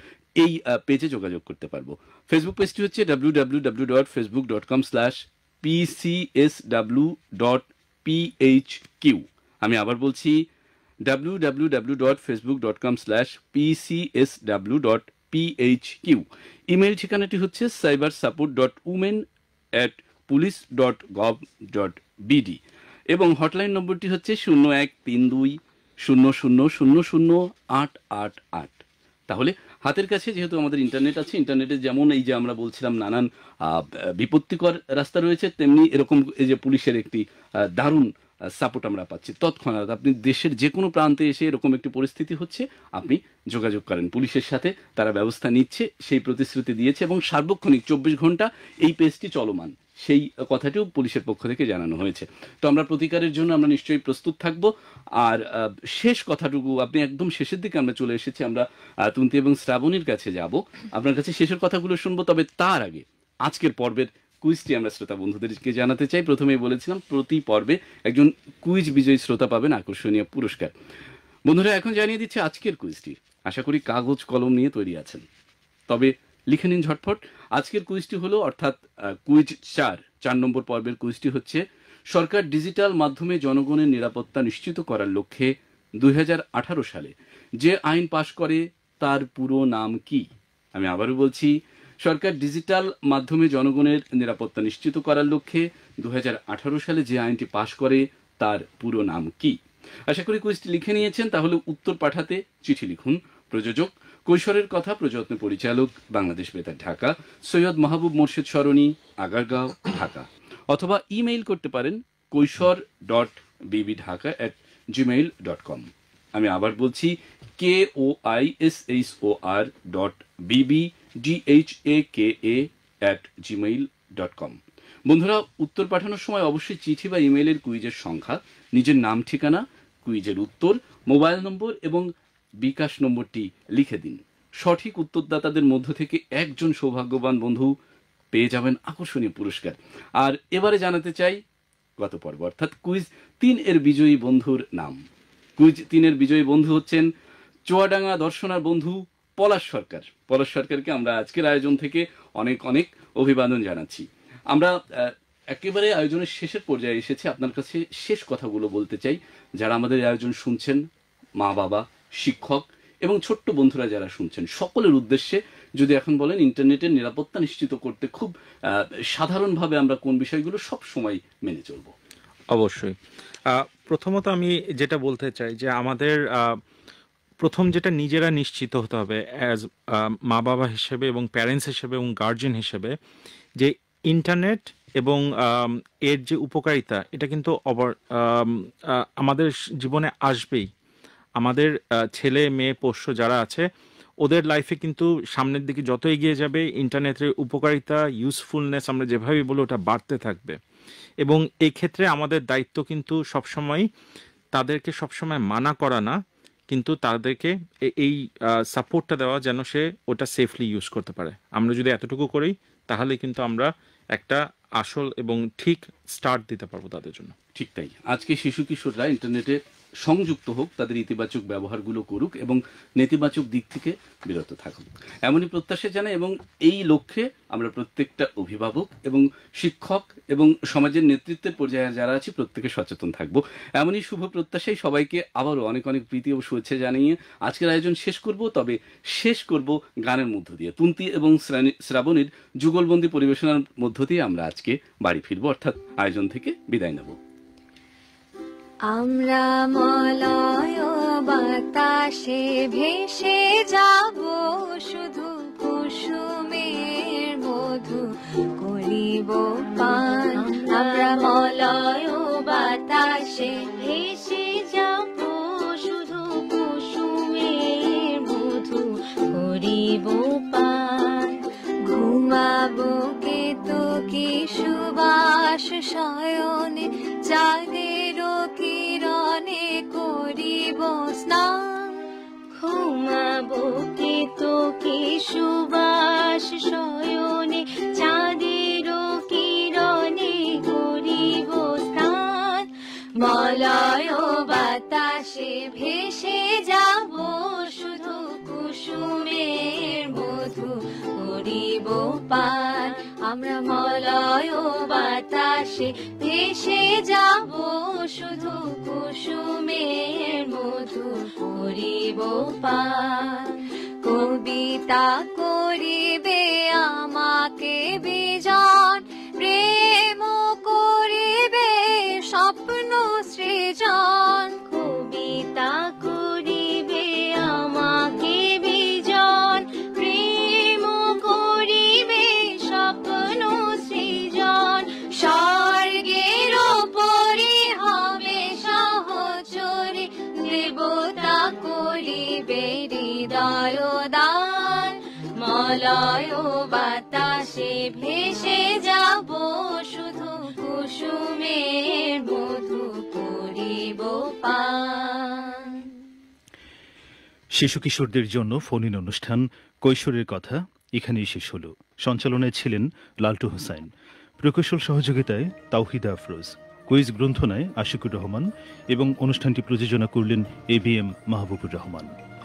এই পেজে যোগাযোগ করতে পারবো ফেসবুক পেজটি হচ্ছে W W W dot Facebook dot com slash P C S W dot P H Q আমি আবার বলছি W W W dot Facebook dot com slash P C S W dot P H Q email ঠিকানাটি হচ্ছে cyber support dot women at police dot gov dot BD এবং হটলাইন নম্বরটি হচ্ছে শূন্য এক তিন দুই শূন্য শূন্য শূন্য শূন্য আট আট আট তাহলে হাতের কাছে যেহেতু আমাদের ইন্টারনেট আছে ইন্টারনেটে যেমন এই যে আমরা বলছিলাম নানান বিপত্তিকর রাস্তা রয়েছে তেমনি এরকম এই যে পুলিশের একটি দারুণ সাপোর্ট আমরা পাচ্ছি তৎক্ষণাৎ আপনি দেশের যে কোনো প্রান্তে এসে এরকম একটি পরিস্থিতি হচ্ছে আপনি যোগাযোগ করেন পুলিশের সাথে তারা ব্যবস্থা নিচ্ছে সেই প্রতিশ্রুতি দিয়েছে এবং সার্বক্ষণিক চব্বিশ ঘন্টা এই পেজটি চলমান সেই কথাটিও পুলিশের পক্ষ থেকে জানানো হয়েছে তো আমরা প্রতিকারের জন্য আমরা নিশ্চয়ই প্রস্তুত থাকব আর শেষ কথাটুকু আপনি একদম শেষের দিকে আমরা চলে এসেছি আমরা তুন্তি এবং শ্রাবণীর কাছে যাব আপনার কাছে শেষের কথাগুলো শুনবো তবে তার আগে আজকের পর্বের কুইজটি আমরা শ্রোতা বন্ধুদেরকে জানাতে চাই প্রথমেই বলেছিলাম প্রতি পর্বে একজন কুইজ বিজয়ী শ্রোতা পাবেন আকর্ষণীয় পুরস্কার বন্ধুরা এখন জানিয়ে দিচ্ছে আজকের কুইজটি আশা করি কাগজ কলম নিয়ে তৈরি আছেন তবে লিখে নিন ঝটফট আজকের কুইজটি হলো অর্থাৎ কুইজ চার চার নম্বর পর্বের কুইজটি হচ্ছে সরকার ডিজিটাল মাধ্যমে জনগণের নিরাপত্তা নিশ্চিত করার লক্ষ্যে দুই সালে যে আইন পাশ করে তার পুরো নাম কি আমি আবারও বলছি সরকার ডিজিটাল মাধ্যমে জনগণের নিরাপত্তা নিশ্চিত করার লক্ষ্যে দু সালে যে আইনটি পাশ করে তার পুরো নাম কি আশা করি কুইজটি লিখে নিয়েছেন তাহলে উত্তর পাঠাতে চিঠি লিখুন প্রযোজক কৈশোরের কথা প্রযত্ন পরিচালক বাংলাদেশ বেতার ঢাকা সৈয়দ মাহবুব মোর্শেদ সরণি আগারগাঁও ঢাকা অথবা ইমেইল করতে পারেন কৈশোর dot B B Dhaka at Gmail dot com আমি আবার বলছি K O I S H O R dot B B D H A K A at Gmail dot com বন্ধুরা উত্তর পাঠানোর সময় অবশ্যই চিঠি বা ইমেইলের কুইজের সংখ্যা নিজের নাম ঠিকানা কুইজের উত্তর মোবাইল নম্বর এবং বিকাশ নম্বরটি লিখে দিন সঠিক উত্তরদাতাদের মধ্য থেকে একজন সৌভাগ্যবান বন্ধু পেয়ে যাবেন আকর্ষণীয় পুরস্কার আর এবারে জানাতে চাই গত পর্ব অর্থাৎ কুইজ তিন এর বিজয়ী বন্ধুর নাম কুইজ তিনের বিজয়ী বন্ধু হচ্ছেন চুয়াডাঙ্গা দর্শনার বন্ধু পলাশ সরকার পলাশ সরকারকে আমরা আজকের আয়োজন থেকে অনেক অনেক অভিবাদন জানাচ্ছি আমরা একেবারে আয়োজনের শেষের পর্যায়ে এসেছে আপনার কাছে শেষ কথাগুলো বলতে চাই যারা আমাদের আয়োজন শুনছেন মা বাবা শিক্ষক এবং ছোট্ট বন্ধুরা যারা শুনছেন সকলের উদ্দেশ্যে যদি এখন বলেন ইন্টারনেটের নিরাপত্তা নিশ্চিত করতে খুব সাধারণভাবে আমরা কোন বিষয়গুলো সব সময় মেনে চলব অবশ্যই প্রথমত আমি যেটা বলতে চাই যে আমাদের প্রথম যেটা নিজেরা নিশ্চিত হতে হবে অ্যাজ মা বাবা হিসেবে এবং প্যারেন্টস হিসেবে এবং গার্জেন হিসেবে যে ইন্টারনেট এবং এর যে উপকারিতা এটা কিন্তু আমাদের জীবনে আসবেই আমাদের ছেলে মেয়ে পোষ্য যারা আছে ওদের লাইফে কিন্তু সামনের দিকে যত এগিয়ে যাবে ইন্টারনেটের উপকারিতা ইউজফুলনেস আমরা যেভাবেই বলি ওটা বাড়তে থাকবে এবং এক্ষেত্রে আমাদের দায়িত্ব কিন্তু সবসময় তাদেরকে সবসময় মানা করা না কিন্তু তাদেরকে এই সাপোর্টটা দেওয়া যেন সে ওটা সেফলি ইউজ করতে পারে আমরা যদি এতটুকু করি তাহলে কিন্তু আমরা একটা আসল এবং ঠিক স্টার্ট দিতে পারবো তাদের জন্য ঠিক তাই আজকে শিশু কিশোররা ইন্টারনেটে সংযুক্ত হোক তাদের ইতিবাচক ব্যবহারগুলো করুক এবং নেতিবাচক দিক থেকে বিরত থাকুক এমনই প্রত্যাশা জানাই এবং এই লক্ষ্যে আমরা প্রত্যেকটা অভিভাবক এবং শিক্ষক এবং সমাজের নেতৃত্বের পর্যায়ে যারা আছে প্রত্যেকে সচেতন থাকব এমনই শুভ প্রত্যাশাই সবাইকে আবারও অনেক অনেক প্রীতি ও শুভেচ্ছা জানিয়ে আজকের আয়োজন শেষ করব তবে শেষ করব গানের মধ্য দিয়ে তুন্তি এবং শ্রাবণীর যুগলবন্দি পরিবেশনার মধ্য দিয়ে আমরা আজকে বাড়ি ফিরবো অর্থাৎ আয়োজন থেকে বিদায় নেব আমরা মলয় বাতাসে ভেসে যাব শুধু কুসুমের মধু করিব পান আমরা মলয় বাতাসে ভেসে যাব শুধু কুসুমের মধু করিব পান ঘুমাবো কে তো কি সুবাস শয়নে চাঁদের না ঘুমাবো কি তো কি সুবাস শয়নে চাঁদের কিরণে করিব স্নান মলয় বাতাসে ভেসে যাব শুধু কুসুমের মধু করিব পার আমরা মলয় বাতাসে ভেসে যাব শুধু কুসুমের বধু করিব কবিতা করিবে আমাকে বিজন প্রেম করিবে স্বপ্ন সৃজন জয় বাতাসে ভেসে যাব শুধু কুসুমের মধু করিব শিশু কিশোরদের জন্য ফোনিন অনুষ্ঠান কৈশোরের কথা এখানেই শেষ হল সঞ্চালনায় ছিলেন লালটু হোসাইন প্রকৌশল সহযোগিতায় তাওহিদা আফরোজ কুইজ গ্রন্থনায় আশিকুর রহমান এবং অনুষ্ঠানটি প্রযোজনা করলেন A B M Mahbubur Rahman